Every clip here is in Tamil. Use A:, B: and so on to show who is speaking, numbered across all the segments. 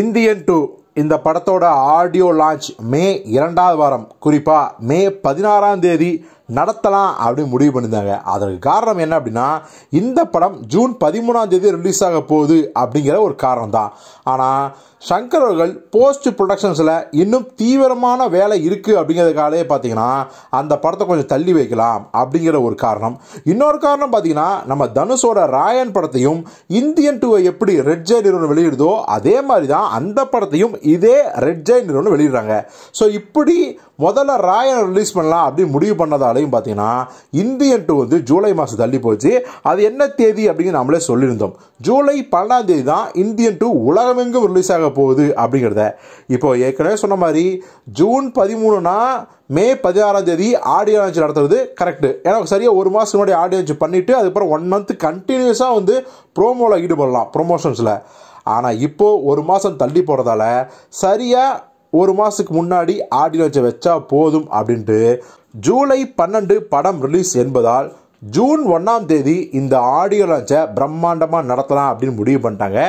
A: இந்தியன் டூ இந்த படத்தோட ஆடியோ லான்ச் மே இரண்டாவது வாரம் குறிப்பா மே பதினாறாம் தேதி நடத்தலாம் அப்படின்னு முடிவு பண்ணியிருந்தாங்க அதற்கு காரணம் என்ன அப்படின்னா இந்த படம் ஜூன் பதிமூணாம் தேதி ரிலீஸ் ஆக போகுது அப்படிங்கிற ஒரு காரணம் தான் ஆனால் சங்கர் அவர்கள் போஸ்ட் ப்ரொடக்ஷன்ஸில் இன்னும் தீவிரமான வேலை இருக்குது அப்படிங்கிறதுக்காலே பார்த்தீங்கன்னா அந்த படத்தை கொஞ்சம் தள்ளி வைக்கலாம் அப்படிங்கிற ஒரு காரணம் இன்னொரு காரணம் பார்த்தீங்கன்னா நம்ம தனுஷோட ராயன் படத்தையும் இந்தியன் டூவை எப்படி ரெட் ஜெய் நிறுவனம் வெளியிடுதோ அதே மாதிரி தான் அந்த படத்தையும் இதே ரெட் ஜெய் நிறுவனம் வெளியிடுறாங்க ஸோ இப்படி முதல்ல ராயன் ரிலீஸ் பண்ணலாம் அப்படின்னு முடிவு பண்ணதால் அளவையும் பார்த்தீங்கன்னா இந்தியன் டூ வந்து ஜூலை மாதம் தள்ளி போச்சு அது என்ன தேதி அப்படிங்கிற நம்மளே சொல்லியிருந்தோம் ஜூலை பன்னெண்டாம் தேதி தான் இந்தியன் டூ உலகமெங்கும் ரிலீஸ் ஆக போகுது அப்படிங்கிறத இப்போ ஏற்கனவே சொன்ன மாதிரி ஜூன் பதிமூணுனா மே பதினாறாம் தேதி ஆடியோ லான்ச் நடத்துறது கரெக்டு ஏன்னா சரியாக ஒரு மாதம் முன்னாடி ஆடியோ லான்ச் பண்ணிவிட்டு அதுக்கப்புறம் ஒன் மந்த் கண்டினியூஸாக வந்து ப்ரோமோவில் ஈடுபடலாம் ப்ரொமோஷன்ஸில் ஆனால் இப்போது ஒரு மாதம் தள்ளி போகிறதால சரியாக ஒரு மாதத்துக்கு முன்னாடி ஆடியோ லான்ச்சை வச்சா போதும் அப்படின்ட்டு ஜூலை பன்னெண்டு படம் ரிலீஸ் என்பதால் ஜூன் ஒன்றாம் தேதி இந்த ஆடியோ லான்ச்சை பிரம்மாண்டமாக நடத்தலாம் அப்படின்னு முடிவு பண்ணிட்டாங்க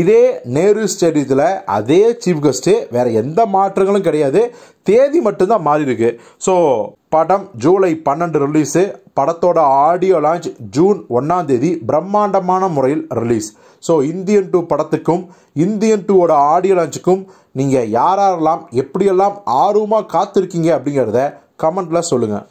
A: இதே நேரு ஸ்டேடியத்தில் அதே சீஃப் கெஸ்ட்டு வேறு எந்த மாற்றங்களும் கிடையாது தேதி மட்டும்தான் மாறி இருக்கு ஸோ படம் ஜூலை பன்னெண்டு ரிலீஸு படத்தோட ஆடியோ லான்ச் ஜூன் ஒன்றாம் தேதி பிரம்மாண்டமான முறையில் ரிலீஸ் ஸோ இந்தியன் டூ படத்துக்கும் இந்தியன் டூவோட ஆடியோ லான்ச்சுக்கும் நீங்கள் யாரெல்லாம் எப்படியெல்லாம் ஆர்வமாக காத்திருக்கீங்க அப்படிங்கிறத கமெண்ட்லாம் சொல்லுங்கள்